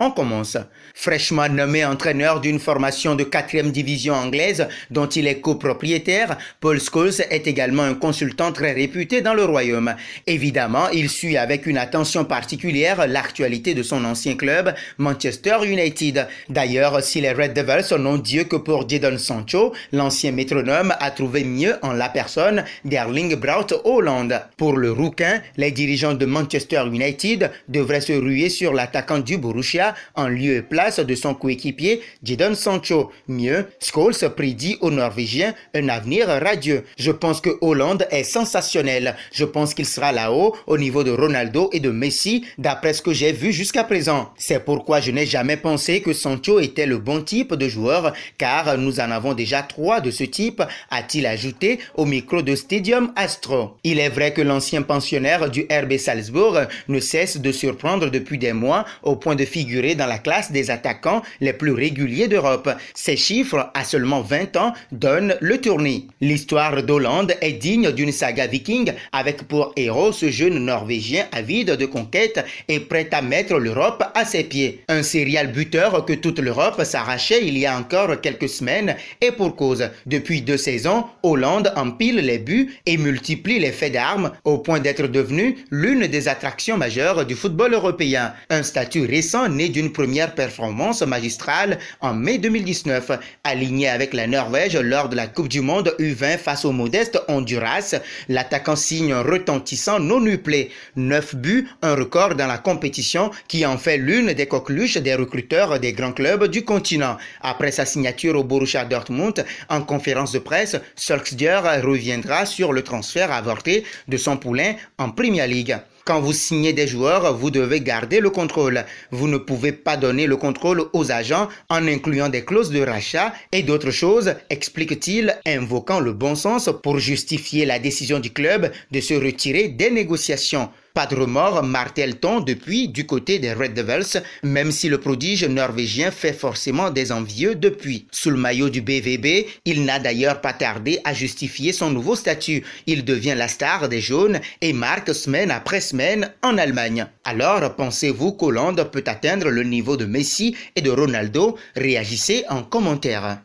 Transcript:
On commence. Fraîchement nommé entraîneur d'une formation de 4e division anglaise dont il est copropriétaire, Paul Scholes est également un consultant très réputé dans le royaume. Évidemment, il suit avec une attention particulière l'actualité de son ancien club, Manchester United. D'ailleurs, si les Red Devils n'ont Dieu que pour Jadon Sancho, l'ancien métronome a trouvé mieux en la personne d'Erling Braut Holland. Pour le rouquin, les dirigeants de Manchester United devraient se ruer sur l'attaquant du Borussia en lieu et place de son coéquipier Jadon Sancho. Mieux, Scholes prédit aux Norvégiens un avenir radieux. Je pense que Hollande est sensationnel. Je pense qu'il sera là-haut au niveau de Ronaldo et de Messi d'après ce que j'ai vu jusqu'à présent. C'est pourquoi je n'ai jamais pensé que Sancho était le bon type de joueur car nous en avons déjà trois de ce type, a-t-il ajouté au micro de Stadium Astro. Il est vrai que l'ancien pensionnaire du RB Salzbourg ne cesse de surprendre depuis des mois au point de figure dans la classe des attaquants les plus réguliers d'Europe. Ces chiffres, à seulement 20 ans, donnent le tournis. L'histoire d'Hollande est digne d'une saga viking avec pour héros ce jeune Norvégien avide de conquête et prêt à mettre l'Europe à ses pieds. Un serial buteur que toute l'Europe s'arrachait il y a encore quelques semaines et pour cause. Depuis deux saisons, Hollande empile les buts et multiplie les faits d'armes au point d'être devenu l'une des attractions majeures du football européen. Un statut récent né d'une première performance magistrale en mai 2019, Aligné avec la Norvège lors de la Coupe du Monde U20 face au modeste Honduras. L'attaquant signe un retentissant non nuplé, 9 buts, un record dans la compétition qui en fait l'une des coqueluches des recruteurs des grands clubs du continent. Après sa signature au Borussia Dortmund, en conférence de presse, Solskjaer reviendra sur le transfert avorté de son poulain en Premier League. Quand vous signez des joueurs, vous devez garder le contrôle. Vous ne pouvez pas donner le contrôle aux agents en incluant des clauses de rachat et d'autres choses, explique-t-il, invoquant le bon sens pour justifier la décision du club de se retirer des négociations. Pas de remords, martèle depuis du côté des Red Devils, même si le prodige norvégien fait forcément des envieux depuis. Sous le maillot du BVB, il n'a d'ailleurs pas tardé à justifier son nouveau statut. Il devient la star des jaunes et marque semaine après semaine en Allemagne. Alors, pensez-vous qu'Hollande peut atteindre le niveau de Messi et de Ronaldo Réagissez en commentaire.